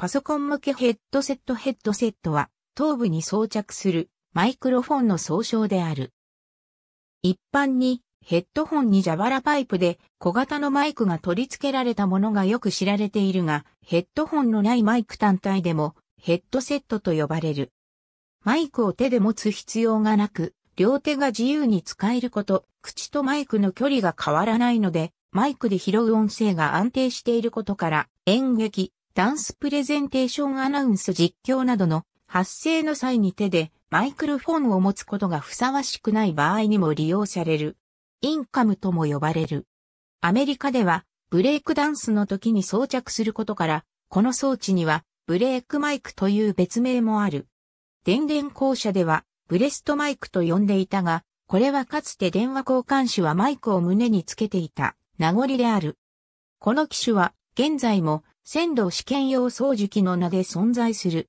パソコン向けヘッドセットヘッドセットは、頭部に装着するマイクロフォンの総称である。一般にヘッドホンに蛇腹パイプで小型のマイクが取り付けられたものがよく知られているが、ヘッドホンのないマイク単体でもヘッドセットと呼ばれる。マイクを手で持つ必要がなく、両手が自由に使えること、口とマイクの距離が変わらないので、マイクで拾う音声が安定していることから、演劇、ダンスプレゼンテーションアナウンス実況などの発声の際に手でマイクロフォンを持つことがふさわしくない場合にも利用される。インカムとも呼ばれる。アメリカではブレイクダンスの時に装着することから、この装置にはブレイクマイクという別名もある。電電校舎ではブレストマイクと呼んでいたが、これはかつて電話交換手はマイクを胸につけていた名残である。この機種は現在も線路試験用掃除機の名で存在する。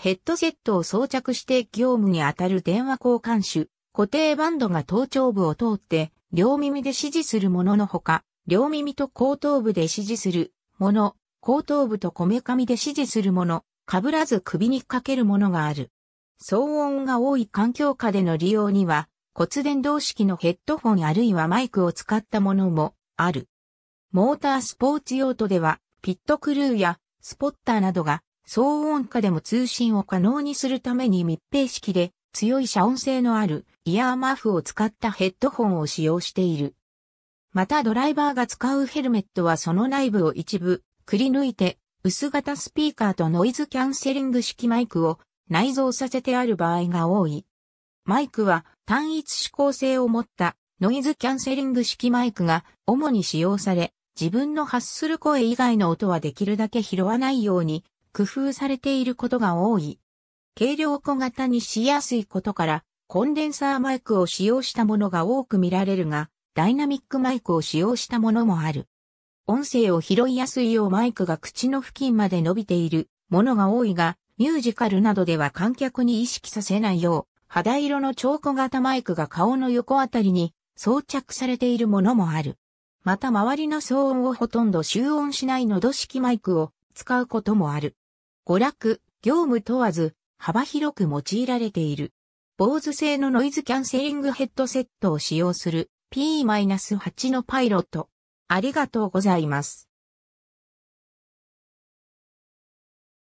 ヘッドセットを装着して業務に当たる電話交換手、固定バンドが頭頂部を通って、両耳で指示するもののほか、両耳と後頭部で指示するもの、後頭部とこめかみで指示するもの、被らず首にかけるものがある。騒音が多い環境下での利用には、骨伝導式のヘッドフォンあるいはマイクを使ったものもある。モータースポーツ用途では、ピットクルーやスポッターなどが騒音下でも通信を可能にするために密閉式で強い遮音性のあるイヤーマフを使ったヘッドホンを使用している。またドライバーが使うヘルメットはその内部を一部くり抜いて薄型スピーカーとノイズキャンセリング式マイクを内蔵させてある場合が多い。マイクは単一指向性を持ったノイズキャンセリング式マイクが主に使用され、自分の発する声以外の音はできるだけ拾わないように工夫されていることが多い。軽量小型にしやすいことから、コンデンサーマイクを使用したものが多く見られるが、ダイナミックマイクを使用したものもある。音声を拾いやすいようマイクが口の付近まで伸びているものが多いが、ミュージカルなどでは観客に意識させないよう、肌色の超小型マイクが顔の横あたりに装着されているものもある。また周りの騒音をほとんど集音しないのど式マイクを使うこともある。娯楽、業務問わず幅広く用いられている。坊主製のノイズキャンセリングヘッドセットを使用する P-8 のパイロット。ありがとうございます。